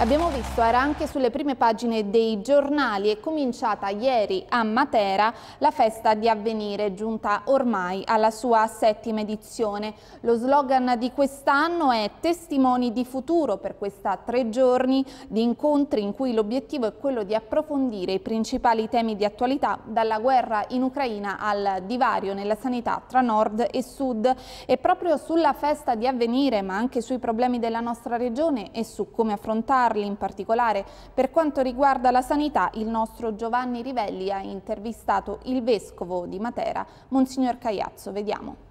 Abbiamo visto, era anche sulle prime pagine dei giornali, è cominciata ieri a Matera la festa di avvenire, giunta ormai alla sua settima edizione. Lo slogan di quest'anno è Testimoni di futuro per questa tre giorni di incontri in cui l'obiettivo è quello di approfondire i principali temi di attualità dalla guerra in Ucraina al divario nella sanità tra nord e sud e proprio sulla festa di avvenire ma anche sui problemi della nostra regione e su come affrontarli aiutarli, in particolare per quanto riguarda la sanità, il nostro Giovanni Rivelli ha intervistato il Vescovo di Matera, Monsignor Caiazzo. Vediamo.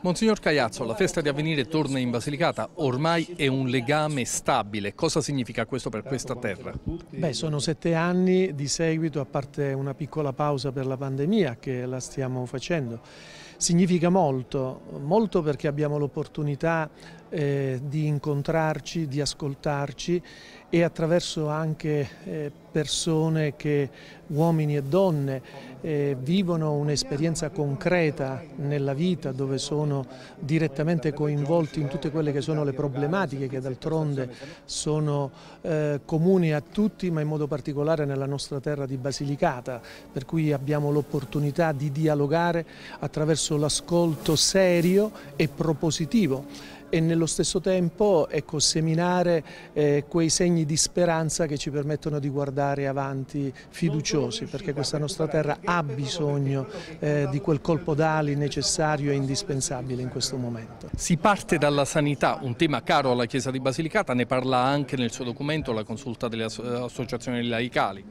Monsignor Cagliazzo, la festa di avvenire torna in Basilicata, ormai è un legame stabile, cosa significa questo per questa terra? Beh, sono sette anni di seguito, a parte una piccola pausa per la pandemia che la stiamo facendo. Significa molto, molto perché abbiamo l'opportunità eh, di incontrarci, di ascoltarci e attraverso anche eh, persone che, uomini e donne, eh, vivono un'esperienza concreta nella vita dove sono direttamente coinvolti in tutte quelle che sono le problematiche che d'altronde sono eh, comuni a tutti ma in modo particolare nella nostra terra di Basilicata, per cui abbiamo l'opportunità di dialogare attraverso attraverso l'ascolto serio e propositivo e nello stesso tempo ecco, seminare eh, quei segni di speranza che ci permettono di guardare avanti fiduciosi, perché questa nostra terra ha bisogno eh, di quel colpo d'ali necessario e indispensabile in questo momento. Si parte dalla sanità, un tema caro alla Chiesa di Basilicata, ne parla anche nel suo documento la consulta delle associazioni laicali.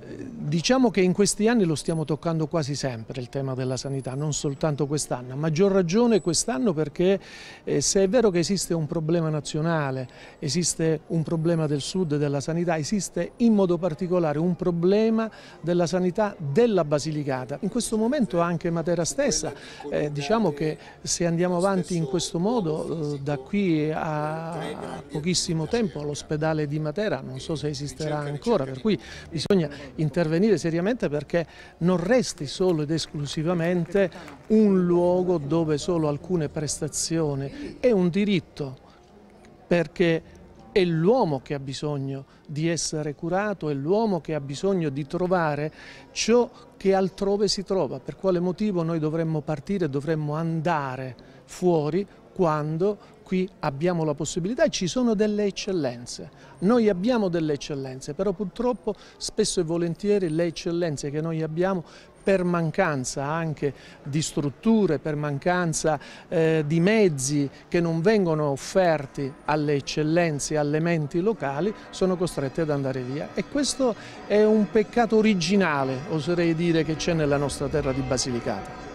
Eh, diciamo che in questi anni lo stiamo toccando quasi sempre il tema della sanità, non soltanto quest'anno, a maggior ragione quest'anno perché eh, se è vero che esiste un problema nazionale, esiste un problema del sud della sanità, esiste in modo particolare un problema della sanità della Basilicata. In questo momento anche Matera stessa, eh, diciamo che se andiamo avanti in questo modo eh, da qui a pochissimo tempo l'ospedale di Matera non so se esisterà ancora, per cui bisogna intervenire seriamente perché non resti solo ed esclusivamente un luogo dove solo alcune prestazioni, è un diritto perché è l'uomo che ha bisogno di essere curato, è l'uomo che ha bisogno di trovare ciò che altrove si trova, per quale motivo noi dovremmo partire, dovremmo andare fuori quando qui abbiamo la possibilità e ci sono delle eccellenze. Noi abbiamo delle eccellenze, però purtroppo spesso e volentieri le eccellenze che noi abbiamo per mancanza anche di strutture, per mancanza eh, di mezzi che non vengono offerti alle eccellenze, alle menti locali, sono costrette ad andare via. E questo è un peccato originale, oserei dire, che c'è nella nostra terra di Basilicata.